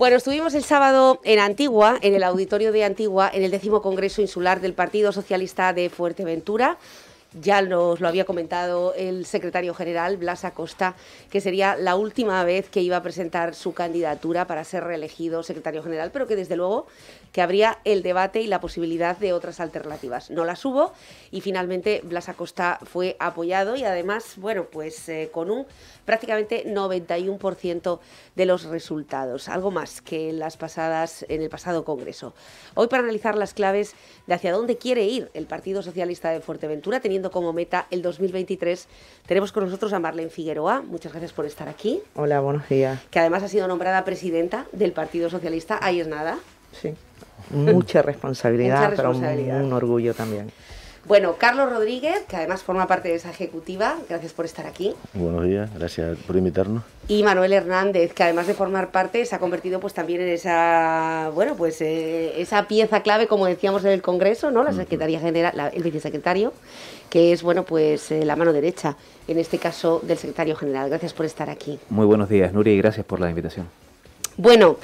Bueno, estuvimos el sábado en Antigua, en el auditorio de Antigua, en el décimo Congreso Insular del Partido Socialista de Fuerteventura. Ya nos lo había comentado el secretario general, Blas Acosta, que sería la última vez que iba a presentar su candidatura para ser reelegido secretario general, pero que desde luego que habría el debate y la posibilidad de otras alternativas. No las hubo y finalmente Blas Acosta fue apoyado y además, bueno, pues eh, con un prácticamente 91% de los resultados, algo más que en, las pasadas, en el pasado Congreso. Hoy para analizar las claves de hacia dónde quiere ir el Partido Socialista de Fuerteventura, teniendo como meta el 2023, tenemos con nosotros a Marlene Figueroa. Muchas gracias por estar aquí. Hola, buenos días. Que además ha sido nombrada presidenta del Partido Socialista. Ahí es nada. Sí. Mucha responsabilidad, pero un orgullo también. Bueno, Carlos Rodríguez, que además forma parte de esa ejecutiva, gracias por estar aquí. Buenos días, gracias por invitarnos. Y Manuel Hernández, que además de formar parte, se ha convertido pues también en esa, bueno, pues eh, esa pieza clave, como decíamos en el Congreso, ¿no? La Secretaría General, el vicesecretario, que es, bueno, pues eh, la mano derecha, en este caso, del secretario general. Gracias por estar aquí. Muy buenos días, Nuria, y gracias por la invitación. Bueno,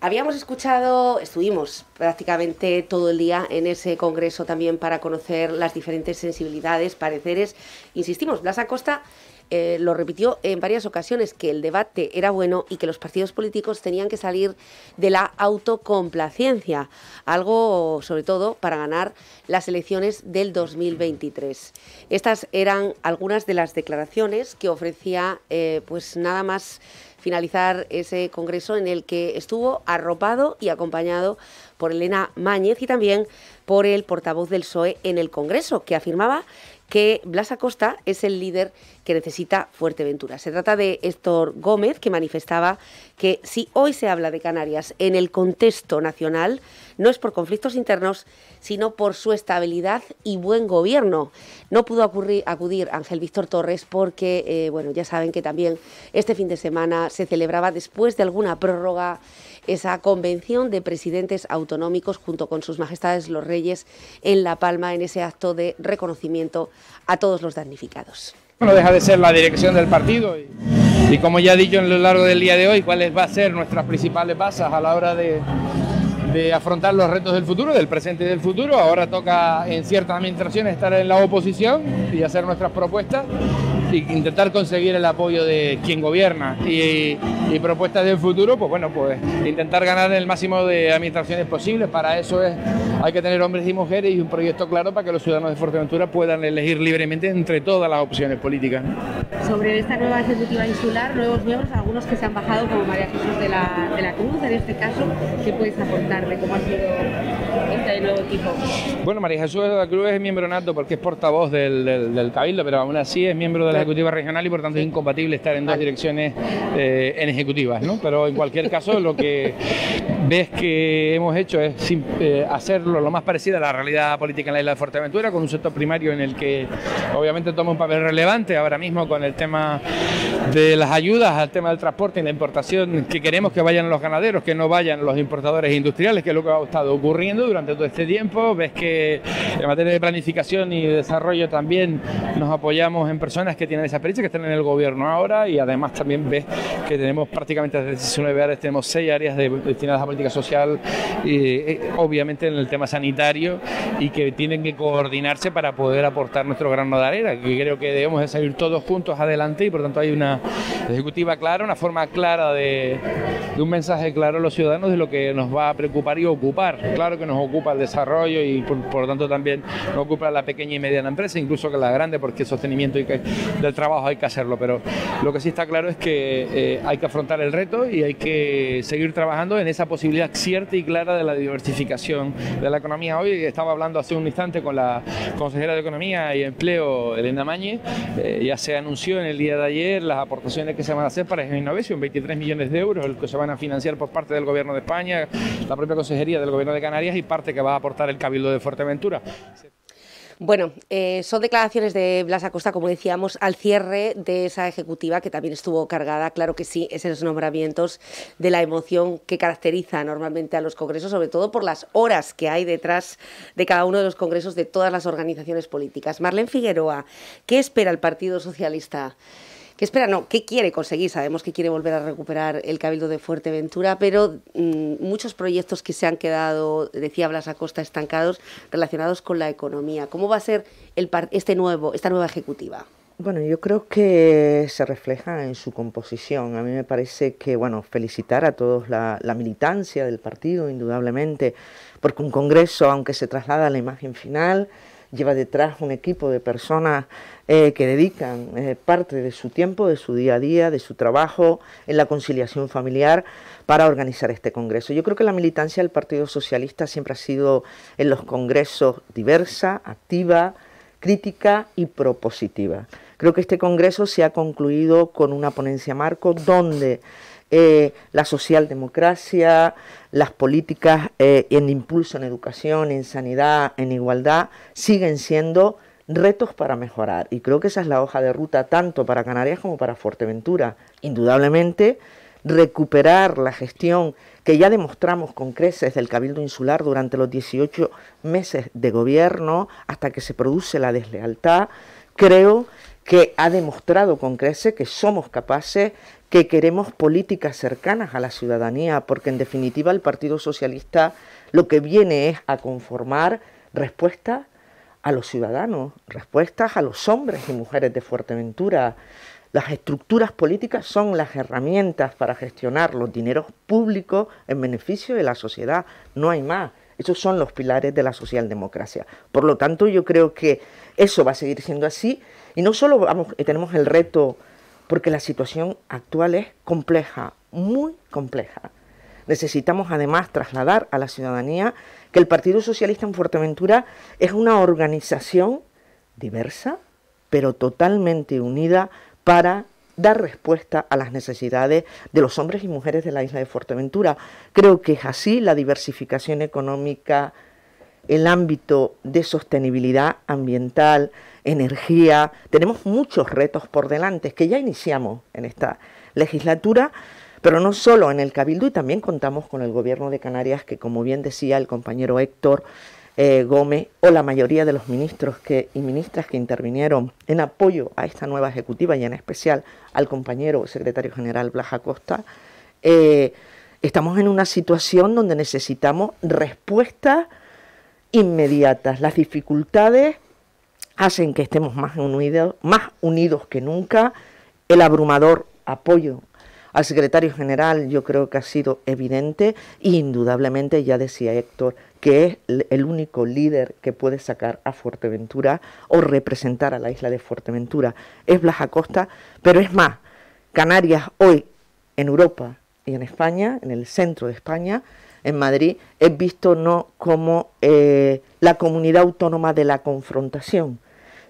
Habíamos escuchado, estuvimos prácticamente todo el día en ese congreso también para conocer las diferentes sensibilidades, pareceres. Insistimos, Blas Acosta eh, lo repitió en varias ocasiones que el debate era bueno y que los partidos políticos tenían que salir de la autocomplacencia, algo sobre todo para ganar las elecciones del 2023. Estas eran algunas de las declaraciones que ofrecía eh, pues nada más finalizar ese congreso en el que estuvo arropado y acompañado por Elena Mañez y también por el portavoz del PSOE en el Congreso, que afirmaba que Blas Acosta es el líder que necesita Fuerteventura. Se trata de Héctor Gómez, que manifestaba que si hoy se habla de Canarias en el contexto nacional, no es por conflictos internos, sino por su estabilidad y buen gobierno. No pudo acudir Ángel Víctor Torres porque, eh, bueno, ya saben que también este fin de semana se celebraba después de alguna prórroga esa convención de presidentes autonómicos junto con sus majestades los reyes en La Palma en ese acto de reconocimiento a todos los damnificados. No deja de ser la dirección del partido y, como ya he dicho en lo largo del día de hoy, cuáles va a ser nuestras principales bases a la hora de, de afrontar los retos del futuro, del presente y del futuro. Ahora toca en ciertas administraciones estar en la oposición y hacer nuestras propuestas intentar conseguir el apoyo de quien gobierna y, propuestas del futuro, pues bueno, pues intentar ganar el máximo de administraciones posibles. Para eso es, hay que tener hombres y mujeres y un proyecto claro para que los ciudadanos de Fuerteventura puedan elegir libremente entre todas las opciones políticas. Sobre esta nueva ejecutiva insular, nuevos miembros, algunos que se han bajado, como María Jesús de la, Cruz, en este caso, ¿qué puedes aportarle? ¿Cómo ha sido este nuevo equipo? Bueno, María Jesús de la Cruz es miembro nato porque es portavoz del, del Cabildo, pero aún así es miembro de la ejecutiva regional y por tanto es incompatible estar en dos direcciones eh, en ejecutivas, ¿no? Pero en cualquier caso lo que ves que hemos hecho es eh, hacerlo lo más parecido a la realidad política en la isla de Fuerteventura, con un sector primario en el que obviamente toma un papel relevante ahora mismo con el tema de las ayudas, al tema del transporte y la importación, que queremos que vayan los ganaderos, que no vayan los importadores industriales, que es lo que ha estado ocurriendo durante todo este tiempo. Ves que en materia de planificación y desarrollo también nos apoyamos en personas que tienen esa experiencia, que están en el gobierno ahora y además también ves que tenemos prácticamente desde 19 áreas, tenemos seis áreas destinadas a política social, y eh, obviamente en el tema sanitario y que tienen que coordinarse para poder aportar nuestro grano de arena, que creo que debemos de salir todos juntos adelante y por tanto hay una ejecutiva clara, una forma clara de, un mensaje claro a los ciudadanos de lo que nos va a preocupar y ocupar. Claro que nos ocupa el desarrollo y por, lo tanto también nos ocupa la pequeña y mediana empresa, incluso que la grande, porque el sostenimiento y, que del trabajo hay que hacerlo, pero lo que sí está claro es que eh, hay que afrontar el reto y hay que seguir trabajando en esa posibilidad cierta y clara de la diversificación de la economía. Hoy estaba hablando hace un instante con la consejera de Economía y Empleo, Elena Mañe, eh, ya se anunció en el día de ayer las aportaciones que se van a hacer para Innovation, 23 millones de euros, que se van a financiar por parte del Gobierno de España, la propia Consejería del Gobierno de Canarias y parte que va a aportar el Cabildo de Fuerteventura. Bueno, eh, son declaraciones de Blas Acosta, como decíamos, al cierre de esa ejecutiva que también estuvo cargada, claro que sí, esos nombramientos de la emoción que caracteriza normalmente a los congresos, sobre todo por las horas que hay detrás de cada uno de los congresos de todas las organizaciones políticas. Marlene Figueroa, ¿qué espera el Partido Socialista? ¿Qué espera? No, ¿qué quiere conseguir? Sabemos que quiere volver a recuperar el Cabildo de Fuerteventura, pero mm, muchos proyectos que se han quedado, decía Blas Acosta, estancados relacionados con la economía. ¿Cómo va a ser este nuevo, esta nueva ejecutiva? Bueno, yo creo que se refleja en su composición. A mí me parece que, bueno, felicitar a todos la, la, militancia del partido, indudablemente, porque un Congreso, aunque se traslada a la imagen final, lleva detrás un equipo de personas eh, que dedican eh, parte de su tiempo, de su día a día, de su trabajo en la conciliación familiar para organizar este Congreso. Yo creo que la militancia del Partido Socialista siempre ha sido en los Congresos diversa, activa, crítica y propositiva. Creo que este Congreso se ha concluido con una ponencia marco donde eh, la socialdemocracia, las políticas en impulso en educación, en sanidad, en igualdad, siguen siendo retos para mejorar. Y creo que esa es la hoja de ruta tanto para Canarias como para Fuerteventura. Indudablemente, recuperar la gestión que ya demostramos con creces del Cabildo Insular durante los 18 meses de gobierno hasta que se produce la deslealtad, creo que ha demostrado con creces que somos capaces, que queremos políticas cercanas a la ciudadanía, porque en definitiva el Partido Socialista lo que viene es a conformar respuestas a los ciudadanos, respuestas a los hombres y mujeres de Fuerteventura. Las estructuras políticas son las herramientas para gestionar los dineros públicos en beneficio de la sociedad, no hay más. Esos son los pilares de la socialdemocracia. Por lo tanto, yo creo que eso va a seguir siendo así. Y no solo vamos, eh, tenemos el reto, porque la situación actual es compleja, muy compleja. Necesitamos además trasladar a la ciudadanía que el Partido Socialista en Fuerteventura es una organización diversa, pero totalmente unida para dar respuesta a las necesidades de los hombres y mujeres de la isla de Fuerteventura. Creo que es así la diversificación económica, el ámbito de sostenibilidad ambiental, energía. Tenemos muchos retos por delante que ya iniciamos en esta legislatura, pero no solo en el Cabildo y también contamos con el Gobierno de Canarias, que como bien decía el compañero Héctor eh, Gómez o la mayoría de los ministros que, y ministras que intervinieron en apoyo a esta nueva ejecutiva y en especial al compañero secretario general Blas Costa, eh, estamos en una situación donde necesitamos respuestas inmediatas. Las dificultades hacen que estemos más unidos, más unidos que nunca. El abrumador apoyo al secretario general yo creo que ha sido evidente e indudablemente, ya decía Héctor, que es el único líder que puede sacar a Fuerteventura o representar a la isla de Fuerteventura. Es Blas Acosta, pero es más, Canarias hoy en Europa y en España, en el centro de España, en Madrid, es visto no como eh, la comunidad autónoma de la confrontación,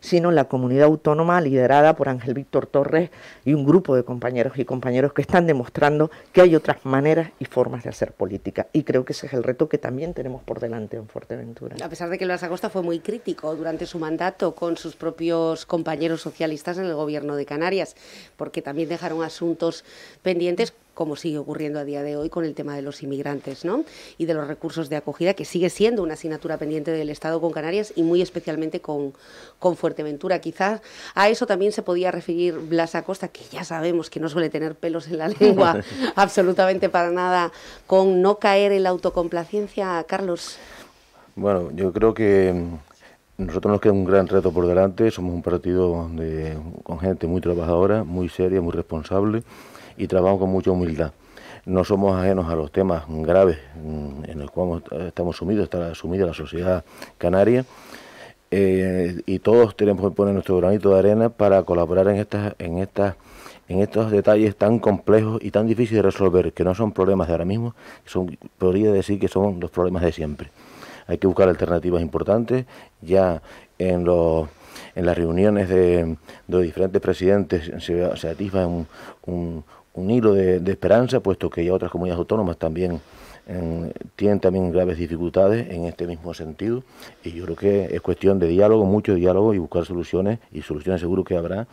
sino en la comunidad autónoma liderada por Ángel Víctor Torres y un grupo de compañeros y compañeras que están demostrando que hay otras maneras y formas de hacer política. Y creo que ese es el reto que también tenemos por delante en Fuerteventura. A pesar de que Luis Acosta fue muy crítico durante su mandato con sus propios compañeros socialistas en el gobierno de Canarias, porque también dejaron asuntos pendientes como sigue ocurriendo a día de hoy con el tema de los inmigrantes ¿no? y de los recursos de acogida, que sigue siendo una asignatura pendiente del Estado con Canarias y muy especialmente con, con Fuerteventura. Quizás a eso también se podía referir Blas Acosta, que ya sabemos que no suele tener pelos en la lengua absolutamente para nada, con no caer en la autocomplacencia, Carlos. Bueno, yo creo que mm, nosotros nos queda un gran reto por delante. Somos un partido con gente muy trabajadora, muy seria, muy responsable y trabajamos con mucha humildad. No somos ajenos a los temas graves mm, en los cuales estamos sumidos, está sumida la sociedad canaria. Eh, y todos tenemos que poner nuestro granito de arena para colaborar en estas, en estas, en estos detalles tan complejos y tan difíciles de resolver, que no son problemas de ahora mismo, son, podría decir que son los problemas de siempre. Hay que buscar alternativas importantes, ya en los en las reuniones de, los diferentes presidentes se, se un, un hilo de, esperanza, puesto que ya otras comunidades autónomas también tienen también graves dificultades en este mismo sentido y yo creo que es cuestión de diálogo, mucho diálogo y buscar soluciones y soluciones seguro que habrá,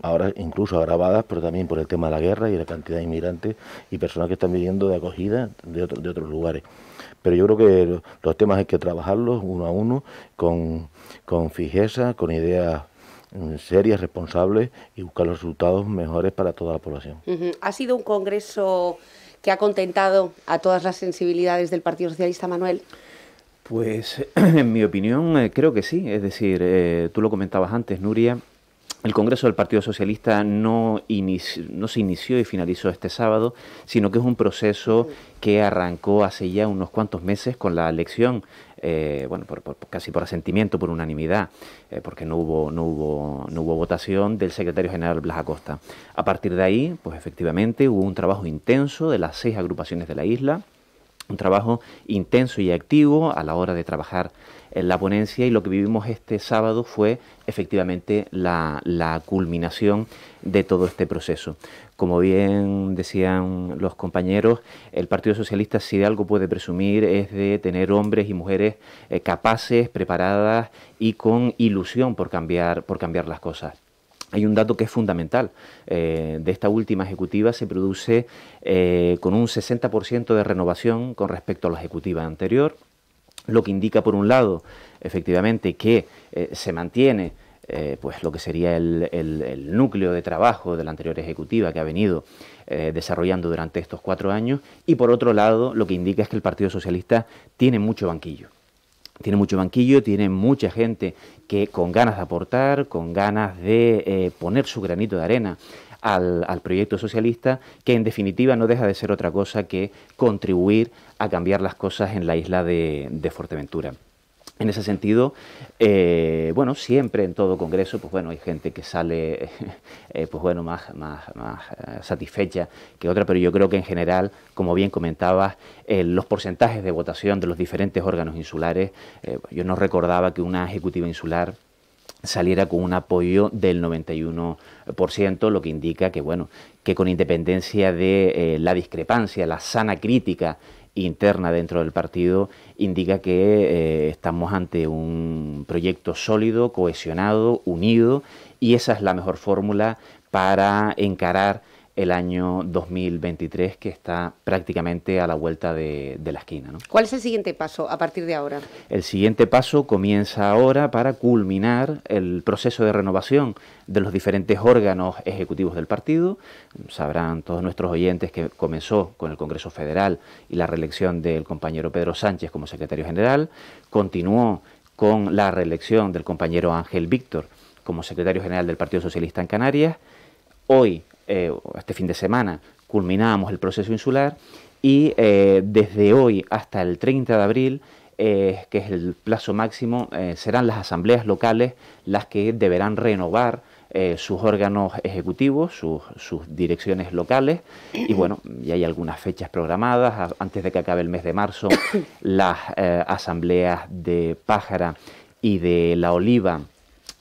ahora incluso agravadas, pero también por el tema de la guerra y la cantidad de inmigrantes y personas que están viviendo de acogida de, otros lugares. Pero yo creo que los temas hay que trabajarlos uno a uno con, con fijeza, con ideas Seria, responsable y buscar los resultados mejores para toda la población. Ha sido un congreso que ha contentado a todas las sensibilidades del Partido Socialista, Manuel. Pues en mi opinión eh, creo que sí, es decir, eh, tú lo comentabas antes, Nuria, el Congreso del Partido Socialista no, se inició y finalizó este sábado, sino que es un proceso que arrancó hace ya unos cuantos meses con la elección eh, bueno, casi por asentimiento, por unanimidad, eh, porque no hubo, no, hubo, no hubo votación del secretario general Blas Acosta. A partir de ahí, pues efectivamente hubo un trabajo intenso de las seis agrupaciones de la isla, un trabajo intenso y activo a la hora de trabajar en la ponencia y lo que vivimos este sábado fue efectivamente la, culminación de todo este proceso. Como bien decían los compañeros, el Partido Socialista si de algo puede presumir es de tener hombres y mujeres eh, capaces, preparadas y con ilusión por cambiar, por cambiar las cosas. Hay un dato que es fundamental. Eh, de esta última ejecutiva se produce eh, con un 60% de renovación con respecto a la ejecutiva anterior lo que indica, por un lado, efectivamente, que eh, se mantiene eh, pues lo que sería el, el, núcleo de trabajo de la anterior ejecutiva que ha venido eh, desarrollando durante estos cuatro años, y por otro lado, lo que indica es que el Partido Socialista tiene mucho banquillo. Tiene mucho banquillo, tiene mucha gente que con ganas de aportar, con ganas de poner su granito de arena al, proyecto socialista, que en definitiva no deja de ser otra cosa que contribuir a cambiar las cosas en la isla de, Fuerteventura. En ese sentido, eh, bueno, siempre en todo congreso, pues bueno, hay gente que sale, eh, pues bueno, más, más, eh, satisfecha que otra, pero yo creo que en general, como bien comentabas, los porcentajes de votación de los diferentes órganos insulares, yo no recordaba que una ejecutiva insular saliera con un apoyo del 91%, lo que indica que, bueno, que con independencia de eh, la discrepancia, la sana crítica interna dentro del partido, indica que eh, estamos ante un proyecto sólido, cohesionado, unido, y esa es la mejor fórmula para encarar el año 2023 que está prácticamente a la vuelta de, de, la esquina. ¿no? ¿Cuál es el siguiente paso a partir de ahora? El siguiente paso comienza ahora para culminar el proceso de renovación de los diferentes órganos ejecutivos del partido. Sabrán todos nuestros oyentes que comenzó con el Congreso Federal y la reelección del compañero Pedro Sánchez como secretario general, continuó con la reelección del compañero Ángel Víctor como secretario general del Partido Socialista en Canarias Hoy, eh, este fin de semana, culminamos el proceso insular y eh, desde hoy hasta el 30 de abril, eh, que es el plazo máximo, serán las asambleas locales las que deberán renovar sus órganos ejecutivos, sus, direcciones locales y bueno, ya hay algunas fechas programadas. Antes de que acabe el mes de marzo, las asambleas de Pájara y de La Oliva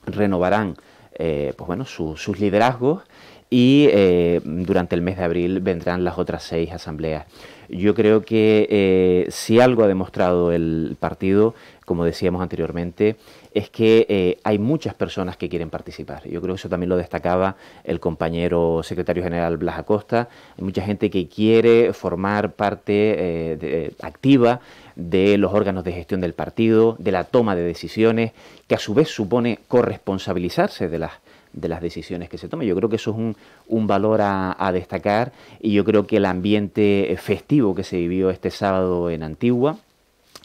renovarán pues bueno, sus liderazgos y eh, durante el mes de abril vendrán las otras seis asambleas. Yo creo que eh, si algo ha demostrado el partido, como decíamos anteriormente, es que eh, hay muchas personas que quieren participar. Yo creo que eso también lo destacaba el compañero secretario general Blas Acosta. Hay mucha gente que quiere formar parte activa de los órganos de gestión del partido, de la toma de decisiones, que a su vez supone corresponsabilizarse de las de las decisiones que se tomen. Yo creo que eso es un, valor a, destacar y yo creo que el ambiente festivo que se vivió este sábado en Antigua,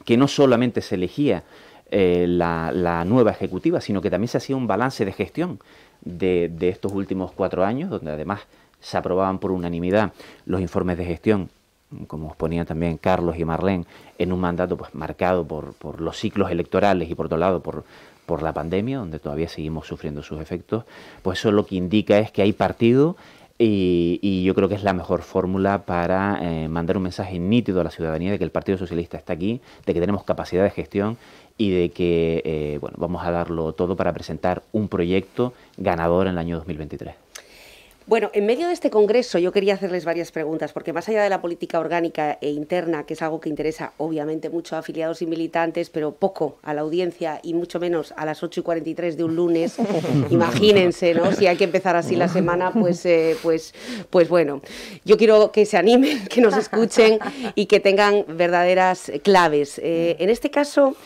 que no solamente se elegía eh, la, nueva ejecutiva, sino que también se hacía un balance de gestión de, estos últimos cuatro años, donde además se aprobaban por unanimidad los informes de gestión, como os ponía también Carlos y Marlén, en un mandato pues, marcado por los ciclos electorales y por otro lado por, por la pandemia, donde todavía seguimos sufriendo sus efectos, pues eso lo que indica es que hay partido y, yo creo que es la mejor fórmula para eh, mandar un mensaje nítido a la ciudadanía de que el Partido Socialista está aquí, de que tenemos capacidad de gestión y de que eh, bueno, vamos a darlo todo para presentar un proyecto ganador en el año 2023. Bueno, en medio de este congreso yo quería hacerles varias preguntas, porque más allá de la política orgánica e interna, que es algo que interesa obviamente mucho a afiliados y militantes, pero poco a la audiencia y mucho menos a las 8 y 43 de un lunes, imagínense, ¿no? Si hay que empezar así la semana, pues, eh, pues, pues bueno, yo quiero que se animen, que nos escuchen y que tengan verdaderas claves. Eh, en este caso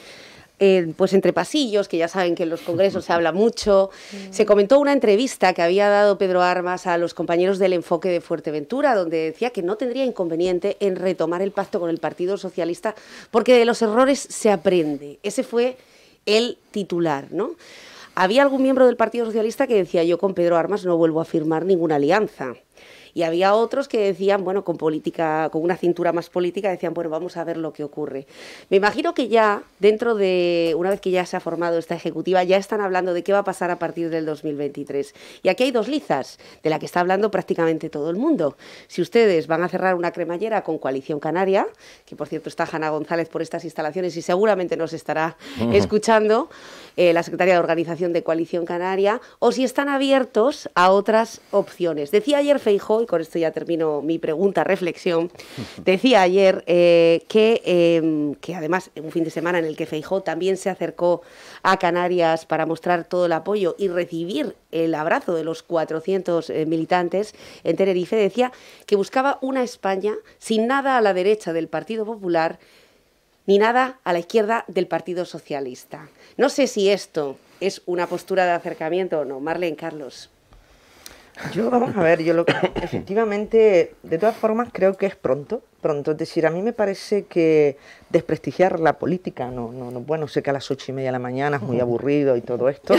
pues entre pasillos, que ya saben que en los congresos se habla mucho. Se comentó una entrevista que había dado Pedro Armas a los compañeros del enfoque de Fuerteventura, donde decía que no tendría inconveniente en retomar el pacto con el Partido Socialista, porque de los errores se aprende. Ese fue el titular, Había algún miembro del Partido Socialista que decía yo con Pedro Armas no vuelvo a firmar ninguna alianza. Y había otros que decían, bueno, con política, con una cintura más política, decían, bueno, vamos a ver lo que ocurre. Me imagino que ya, dentro de, una vez que ya se ha formado esta ejecutiva, ya están hablando de qué va a pasar a partir del 2023. Y aquí hay dos lizas, de la que está hablando prácticamente todo el mundo. Si ustedes van a cerrar una cremallera con Coalición Canaria, que por cierto está Jana González por estas instalaciones y seguramente nos estará escuchando, eh, la secretaria de Organización de Coalición Canaria, o si están abiertos a otras opciones. Decía ayer Feijó con esto ya termino mi pregunta, reflexión, decía ayer eh, em, que, además que además un fin de semana en el que Feijó también se acercó a Canarias para mostrar todo el apoyo y recibir el abrazo de los 400 eh, militantes en Tenerife, decía que buscaba una España sin nada a la derecha del Partido Popular ni nada a la izquierda del Partido Socialista. No sé si esto es una postura de acercamiento o no. Marlene Carlos. Yo, vamos a ver, yo lo que, efectivamente, de todas formas creo que es pronto, pronto. Es decir, a mí me parece que desprestigiar la política, no, no, bueno, sé que a las ocho y media de la mañana es muy aburrido y todo esto,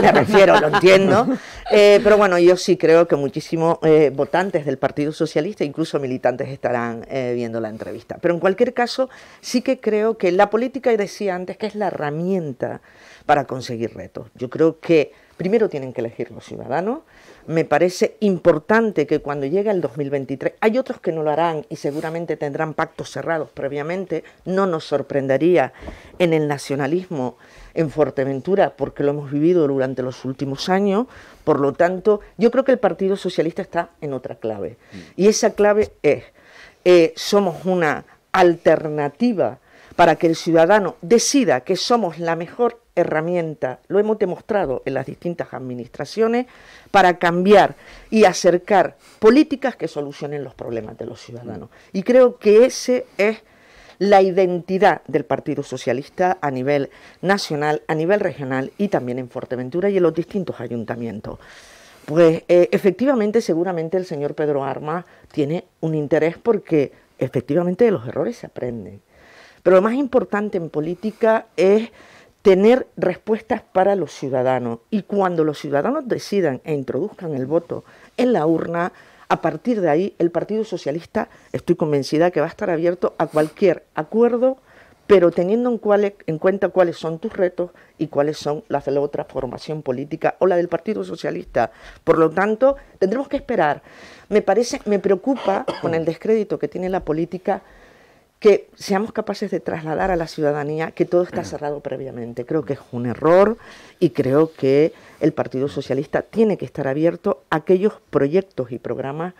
me refiero, lo entiendo. Eh, pero bueno, yo sí creo que muchísimos eh, votantes del Partido Socialista, incluso militantes, estarán eh, viendo la entrevista. Pero en cualquier caso, sí que creo que la política, y decía antes, que es la herramienta para conseguir retos. Yo creo que primero tienen que elegir los ciudadanos me parece importante que cuando llegue el 2023, hay otros que no lo harán y seguramente tendrán pactos cerrados previamente, no nos sorprendería en el nacionalismo en Fuerteventura porque lo hemos vivido durante los últimos años, por lo tanto, yo creo que el Partido Socialista está en otra clave y esa clave es, eh, somos una alternativa para que el ciudadano decida que somos la mejor herramienta, lo hemos demostrado en las distintas administraciones, para cambiar y acercar políticas que solucionen los problemas de los ciudadanos. Y creo que ese es la identidad del Partido Socialista a nivel nacional, a nivel regional y también en Fuerteventura y en los distintos ayuntamientos. Pues eh, efectivamente, seguramente el señor Pedro Arma tiene un interés porque efectivamente de los errores se aprenden. Pero lo más importante en política es tener respuestas para los ciudadanos. Y cuando los ciudadanos decidan e introduzcan el voto en la urna, a partir de ahí el Partido Socialista estoy convencida que va a estar abierto a cualquier acuerdo, pero teniendo en, cuenta cuáles son tus retos y cuáles son las de la otra formación política o la del Partido Socialista. Por lo tanto, tendremos que esperar. Me parece, me preocupa con el descrédito que tiene la política que seamos capaces de trasladar a la ciudadanía que todo está mm. cerrado previamente. Creo que es un error y creo que el Partido Socialista tiene que estar abierto a aquellos proyectos y programas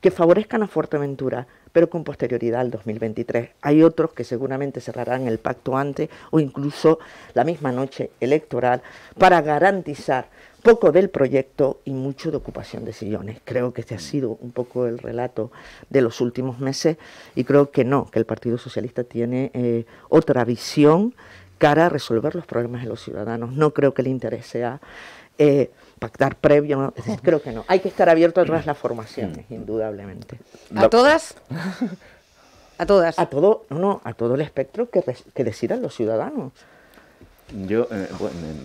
que favorezcan a Fuerteventura, pero con posterioridad al 2023. Hay otros que seguramente cerrarán el pacto antes o incluso la misma noche electoral para garantizar poco del proyecto y mucho de ocupación de sillones. Creo que este ha mm. sido un poco el relato de los últimos meses y creo que no, que el Partido Socialista tiene eh, otra visión cara a resolver los problemas de los ciudadanos. No creo que le interese a eh, pactar previo, creo que no. Hay que estar abierto a todas las formaciones, mm. indudablemente. ¿A todas? ¿A todas? A todo, no, a todo el espectro que, que decidan los ciudadanos. Yo, eh,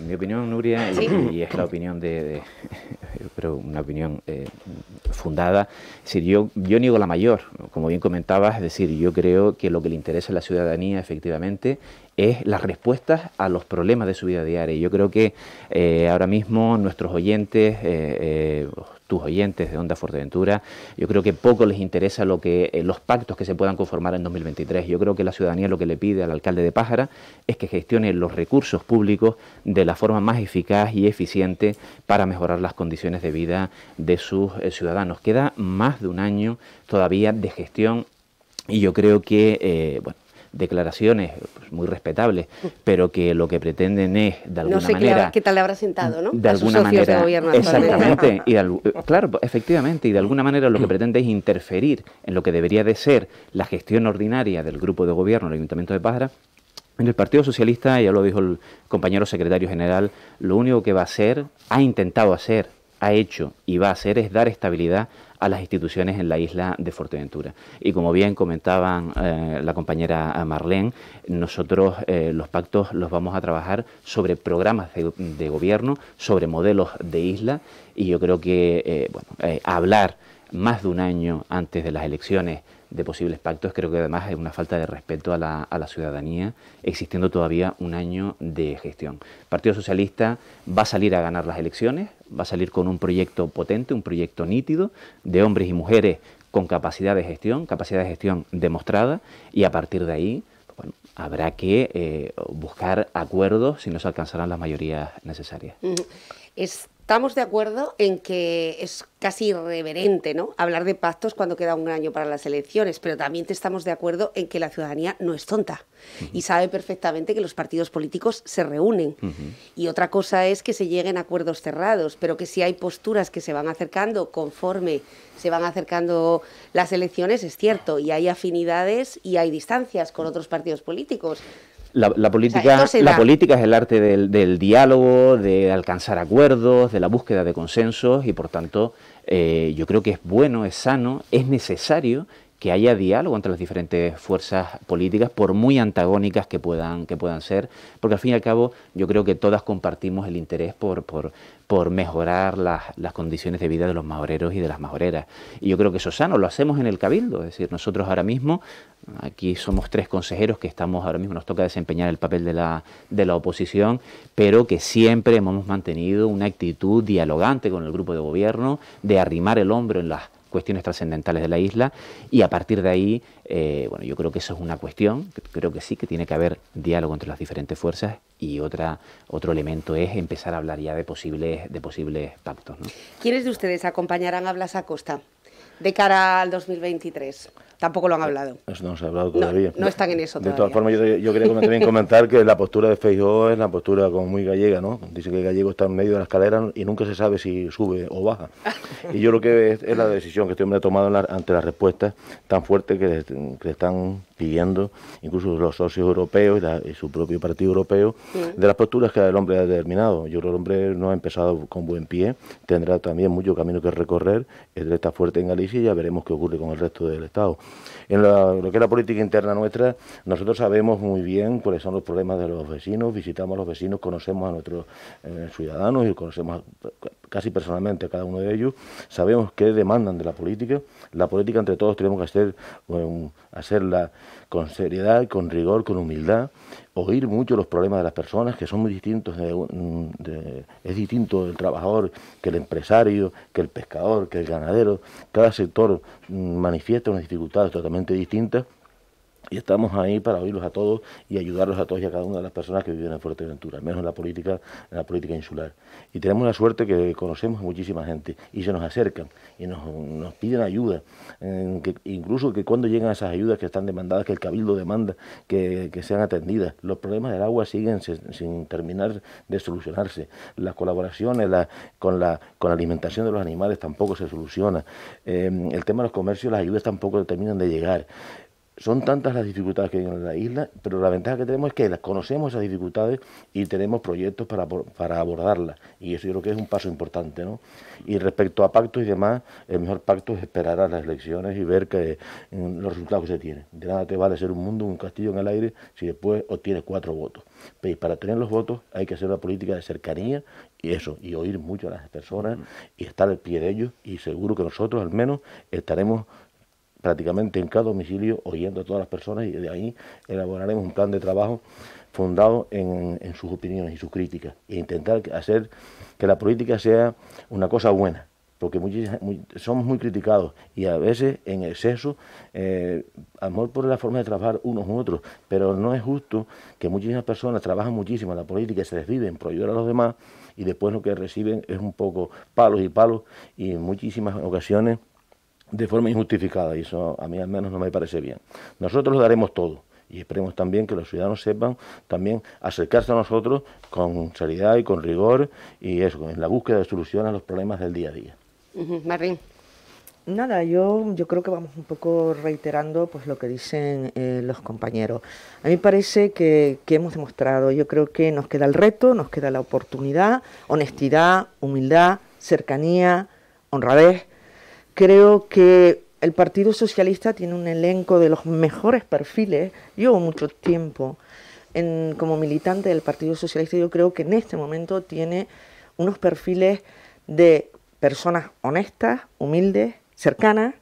mi opinión, Nuria, y, es la opinión de, una opinión eh, fundada, es decir, yo, yo niego la mayor, como bien comentabas, es decir, yo creo que lo que le interesa a la ciudadanía efectivamente es las respuestas a los problemas de su vida diaria. Yo creo que eh, ahora mismo nuestros oyentes, tus oyentes de Onda Fuerteventura, yo creo que poco les interesa lo que, eh, los pactos que se puedan conformar en 2023. Yo creo que la ciudadanía lo que le pide al alcalde de Pájara es que gestione los recursos públicos de la forma más eficaz y eficiente para mejorar las condiciones de vida de sus eh, ciudadanos. Queda más de un año todavía de gestión y yo creo que eh, bueno, declaraciones pues, muy respetables, mm. pero que lo que pretenden es, de alguna no sé qué tal le habrá sentado, ¿no? De alguna manera... exactamente. y claro, pues, efectivamente, y de alguna manera lo que pretende es interferir en lo que debería de ser la gestión ordinaria del grupo de gobierno el Ayuntamiento de Pájara en el Partido Socialista, ya lo dijo el compañero secretario general, lo único que va a hacer, ha intentado hacer, ha hecho y va a hacer es dar estabilidad a las instituciones en la isla de Fuerteventura. Y como bien comentaban eh, la compañera Marlene, nosotros eh, los pactos los vamos a trabajar sobre programas de, gobierno, sobre modelos de isla y yo creo que eh, hablar más de un año antes de las elecciones de posibles pactos, creo que además es una falta de respeto a la, ciudadanía, existiendo todavía un año de gestión. El Partido Socialista va a salir a ganar las elecciones, va a salir con un proyecto potente, un proyecto nítido, de hombres y mujeres con capacidad de gestión, capacidad de gestión demostrada, y a partir de ahí habrá que eh, buscar acuerdos si no se alcanzarán las mayorías necesarias. Estamos de acuerdo en que es casi irreverente ¿no? hablar de pactos cuando queda un año para las elecciones, pero también estamos de acuerdo en que la ciudadanía no es tonta y sabe perfectamente que los partidos políticos se reúnen. Y otra cosa es que se lleguen a acuerdos cerrados, pero que si hay posturas que se van acercando conforme se van acercando las elecciones, es cierto, y hay afinidades y hay distancias con otros partidos políticos. La, política, la política es el arte del, diálogo, de alcanzar acuerdos, de la búsqueda de consensos y por tanto eh, yo creo que es bueno, es sano, es necesario que haya diálogo entre las diferentes fuerzas políticas, por muy antagónicas que puedan, que puedan ser, porque al fin y al cabo yo creo que todas compartimos el interés por, por, por mejorar las, las, condiciones de vida de los maoreros y de las maoreras. Y yo creo que eso es sano, lo hacemos en el Cabildo, es decir, nosotros ahora mismo, aquí somos tres consejeros que estamos ahora mismo, nos toca desempeñar el papel de la, de la oposición, pero que siempre hemos mantenido una actitud dialogante con el grupo de gobierno, de arrimar el hombro en las cuestiones trascendentales de la isla y a partir de ahí, eh, bueno, yo creo que eso es una cuestión, creo que sí, que tiene que haber diálogo entre las diferentes fuerzas y otra, otro elemento es empezar a hablar ya de posibles, de posibles pactos. ¿Quiénes de ustedes acompañarán a Blas Acosta de cara al 2023? Tampoco lo han eh, hablado. Eso no se ha hablado todavía. No, están en eso todavía. De todas formas, yo, quería también comentar que la postura de Feijóo es la postura como muy gallega, ¿no? Dice que el gallego está en medio de la escalera y nunca se sabe si sube o baja. Y yo lo que es, es la decisión que este hombre ha tomado ante las respuestas tan fuertes que le, están pidiendo incluso los socios europeos y, su propio partido europeo de las posturas que el hombre ha determinado. Yo creo que el hombre no ha empezado con buen pie, tendrá también mucho camino que recorrer, el está fuerte en Galicia y ya veremos qué ocurre con el resto del Estado. En lo, que es la política interna nuestra, nosotros sabemos muy bien cuáles son los problemas de los vecinos, visitamos a los vecinos, conocemos a nuestros eh, ciudadanos y conocemos a, casi personalmente a cada uno de ellos, sabemos qué demandan de la política. La política entre todos tenemos que hacer, hacerla con seriedad, con rigor, con humildad, oír mucho los problemas de las personas, que son muy distintos. es distinto el trabajador que el empresario, que el pescador, que el ganadero. Cada sector mm, manifiesta unas dificultades totalmente distintas y estamos ahí para oírlos a todos y ayudarlos a todos y a cada una de las personas que viven en Fuerteventura, menos en la política, la política insular. Y tenemos la suerte que conocemos a muchísima gente y se nos acercan y nos, piden ayuda, incluso que cuando llegan esas ayudas que están demandadas, que el cabildo demanda, que, sean atendidas. Los problemas del agua siguen sin terminar de solucionarse. Las colaboraciones con, la, con alimentación de los animales tampoco se soluciona. Em, el tema de los comercios, las ayudas tampoco terminan de llegar son tantas las dificultades que hay en la isla, pero la ventaja que tenemos es que las conocemos esas dificultades y tenemos proyectos para, para abordarlas. Y eso yo creo que es un paso importante. ¿no? Y respecto a pactos y demás, el mejor pacto es esperar a las elecciones y ver que, mm, los resultados que se tienen. De nada te vale ser un mundo, un castillo en el aire, si después obtienes cuatro votos. Pero para tener los votos hay que hacer una política de cercanía y eso, y oír mucho a las personas mm. y estar al pie de ellos. Y seguro que nosotros al menos estaremos prácticamente en cada domicilio, oyendo a todas las personas y de ahí elaboraremos un plan de trabajo fundado en, sus opiniones y sus críticas e intentar hacer que la política sea una cosa buena, porque somos muy criticados y a veces en exceso, eh, amor por la forma de trabajar unos u otros, pero no es justo que muchísimas personas trabajan muchísimo en la política y se desviven por a los demás y después lo que reciben es un poco palos y palos y en muchísimas ocasiones de forma injustificada y eso a mí al menos no me parece bien. Nosotros lo daremos todo y esperemos también que los ciudadanos sepan también acercarse a nosotros con seriedad y con rigor y eso, en la búsqueda de soluciones a los problemas del día a día. Marín. Nada, yo, yo creo que vamos un poco reiterando pues lo que dicen eh, los compañeros. A mí parece que hemos demostrado, yo creo que nos queda el reto, nos queda la oportunidad, honestidad, humildad, cercanía, honradez Creo que el Partido Socialista tiene un elenco de los mejores perfiles. Llevo mucho tiempo como militante del Partido Socialista. Yo creo que en este momento tiene unos perfiles de personas honestas, humildes, cercanas,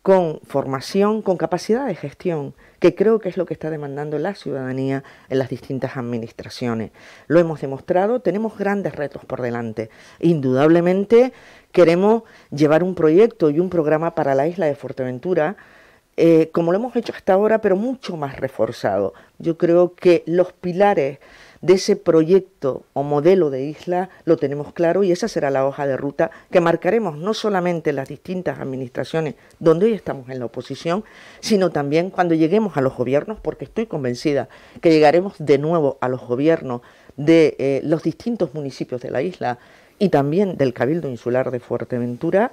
con formación, con capacidad de gestión que creo que es lo que está demandando la ciudadanía en las distintas administraciones. Lo hemos demostrado, tenemos grandes retos por delante. Indudablemente queremos llevar un proyecto y un programa para la isla de Fuerteventura, eh, como lo hemos hecho hasta ahora, pero mucho más reforzado. Yo creo que los pilares de ese proyecto o modelo de isla lo tenemos claro y esa será la hoja de ruta que marcaremos no solamente las distintas administraciones donde hoy estamos en la oposición, sino también cuando lleguemos a los gobiernos, porque estoy convencida que llegaremos de nuevo a los gobiernos de eh, los distintos municipios de la isla y también del Cabildo Insular de Fuerteventura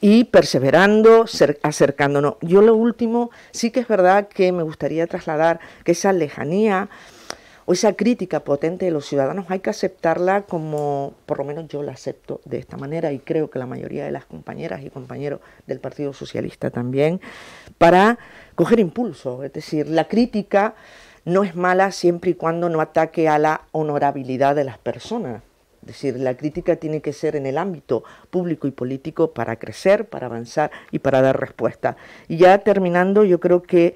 y perseverando, acercándonos. Yo lo último, sí que es verdad que me gustaría trasladar que esa lejanía o esa crítica potente de los ciudadanos hay que aceptarla como, por lo menos yo la acepto de esta manera y creo que la mayoría de las compañeras y compañeros del Partido Socialista también, para coger impulso. Es decir, la crítica no es mala siempre y cuando no ataque a la honorabilidad de las personas. Es decir, la crítica tiene que ser en el ámbito público y político para crecer, para avanzar y para dar respuesta. Y ya terminando, yo creo que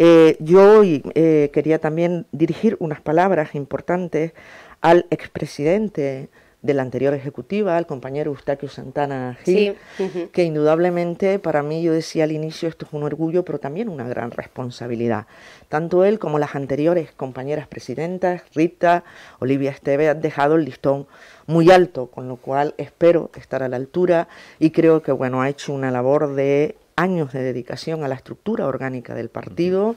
eh, yo hoy eh, quería también dirigir unas palabras importantes al expresidente de la anterior ejecutiva, al compañero Eustaquio Santana Gil, que indudablemente para mí, yo decía al inicio, esto es un orgullo, pero también una gran responsabilidad. Tanto él como las anteriores compañeras presidentas, Rita, Olivia Esteve, han dejado el listón muy alto, con lo cual espero estar a la altura y creo que bueno, ha hecho una labor de años de dedicación a la estructura orgánica del partido.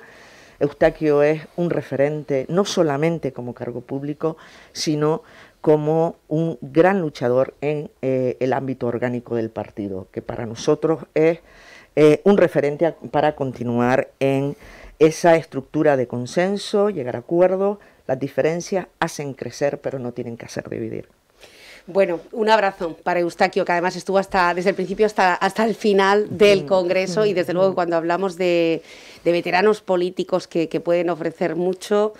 Eustaquio es un referente no solamente como cargo público, sino como un gran luchador en eh, el ámbito orgánico del partido, que para nosotros es eh, un referente para continuar en esa estructura de consenso, llegar a acuerdos, las diferencias hacen crecer pero no tienen que hacer dividir. Bueno, un abrazo para Eustaquio, que además estuvo hasta desde el principio hasta, hasta el final del mm. Congreso y desde mm. luego cuando hablamos de, veteranos políticos que, pueden ofrecer mucho,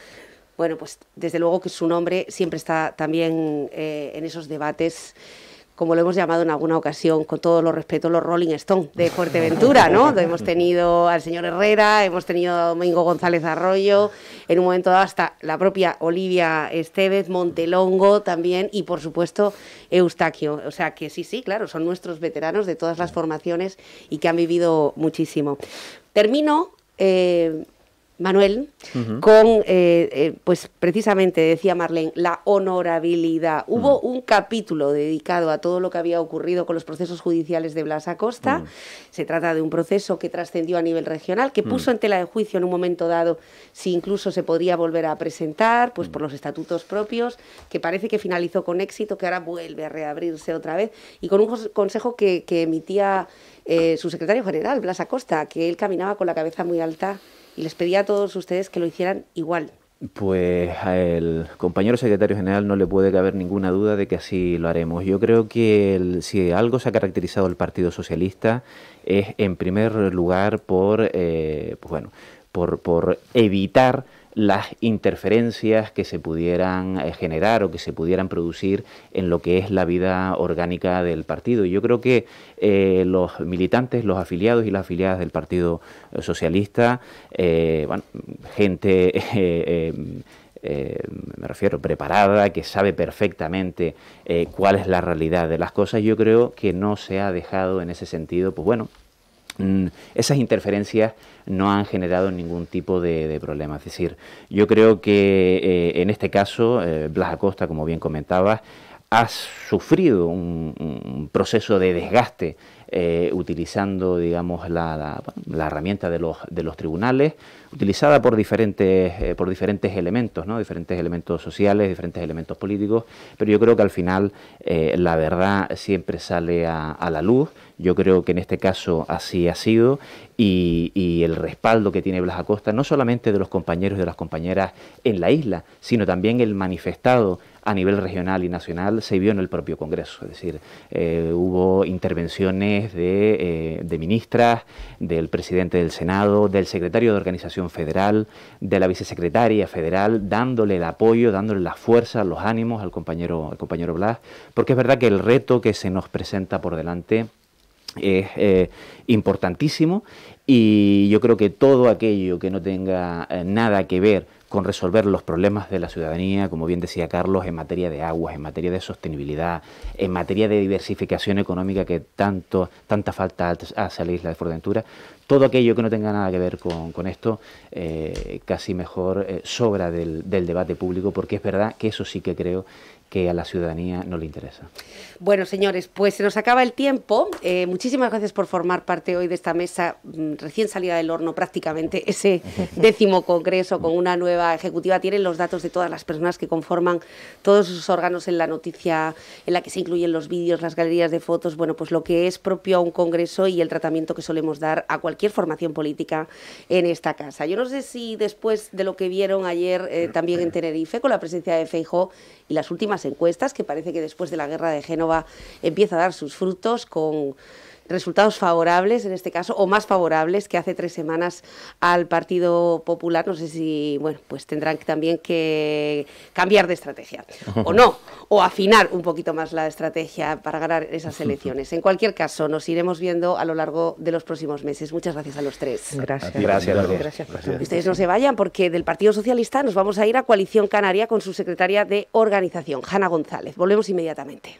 bueno, pues desde luego que su nombre siempre está también eh, en esos debates como lo hemos llamado en alguna ocasión, con todo los respeto, los Rolling Stone de Fuerteventura, ¿no? hemos tenido al señor Herrera, hemos tenido a Domingo González Arroyo, en un momento dado hasta la propia Olivia Estevez, Montelongo también, y por supuesto Eustaquio. O sea que sí, sí, claro, son nuestros veteranos de todas las formaciones y que han vivido muchísimo. Termino eh, Manuel, con, eh, eh, pues precisamente decía Marlene, la honorabilidad. Hubo un capítulo dedicado a todo lo que había ocurrido con los procesos judiciales de Blas Acosta. Se trata de un proceso que trascendió a nivel regional, que puso en tela de juicio en un momento dado si incluso se podría volver a presentar, pues por los estatutos propios, que parece que finalizó con éxito, que ahora vuelve a reabrirse otra vez, y con un consejo que, emitía eh, su secretario general, Blas Acosta, que él caminaba con la cabeza muy alta y les pedía a todos ustedes que lo hicieran igual. Pues al compañero secretario general no le puede caber ninguna duda de que así lo haremos. Yo creo que si algo se ha caracterizado el Partido Socialista es en primer lugar por, eh, pues bueno, por, por evitar las interferencias que se pudieran eh, generar o que se pudieran producir en lo que es la vida orgánica del partido. Yo creo que eh, los militantes, los afiliados y las afiliadas del Partido Socialista, eh, gente... me refiero, preparada, que sabe perfectamente cuál es la realidad de las cosas, yo creo que no se ha dejado en ese sentido, pues bueno, Mm, esas interferencias no han generado ningún tipo de, problema. Es decir, yo creo que eh, en este caso, eh, Blas Acosta, como bien comentabas, ha sufrido un, proceso de desgaste eh, utilizando, digamos, la, herramienta de los, tribunales, utilizada por diferentes, elementos, diferentes elementos sociales, diferentes elementos políticos, pero yo creo que al final la verdad siempre sale a la luz yo creo que en este caso así ha sido y, el respaldo que tiene Blas Acosta, no solamente de los compañeros y de las compañeras en la isla, sino también el manifestado a nivel regional y nacional se vio en el propio Congreso. Es decir, eh, hubo intervenciones eh, de, ministras, del presidente del Senado, del secretario de Organización Federal, de la vicesecretaria federal, dándole el apoyo, dándole la fuerza, los ánimos al compañero, al compañero Blas, porque es verdad que el reto que se nos presenta por delante es eh, importantísimo y yo creo que todo aquello que no tenga eh, nada que ver con resolver los problemas de la ciudadanía, como bien decía Carlos, en materia de aguas, en materia de sostenibilidad, en materia de diversificación económica que tanto, tanta falta hace a la isla de Fuerteventura, todo aquello que no tenga nada que ver con, esto, eh, casi mejor sobra del, del, debate público, porque es verdad que eso sí que creo que a la ciudadanía no le interesa. Bueno, señores, pues se nos acaba el tiempo. Eh, muchísimas gracias por formar parte hoy de esta mesa mm, recién salida del horno prácticamente, ese décimo congreso con una nueva ejecutiva. Tienen los datos de todas las personas que conforman todos sus órganos en la noticia, en la que se incluyen los vídeos, las galerías de fotos, bueno, pues lo que es propio a un congreso y el tratamiento que solemos dar a cualquier formación política en esta casa. Yo no sé si después de lo que vieron ayer eh, también en Tenerife con la presencia de Feijo y las últimas encuestas, que parece que después de la guerra de Génova empieza a dar sus frutos con resultados favorables en este caso, o más favorables que hace tres semanas al Partido Popular. No sé si, bueno, pues tendrán también que cambiar de estrategia, o no, o afinar un poquito más la estrategia para ganar esas elecciones. En cualquier caso, nos iremos viendo a lo largo de los próximos meses. Muchas gracias a los tres. Gracias. gracias, gracias. Ustedes no se vayan porque del Partido Socialista nos vamos a ir a Coalición Canaria con su secretaria de organización, Hanna González. Volvemos inmediatamente.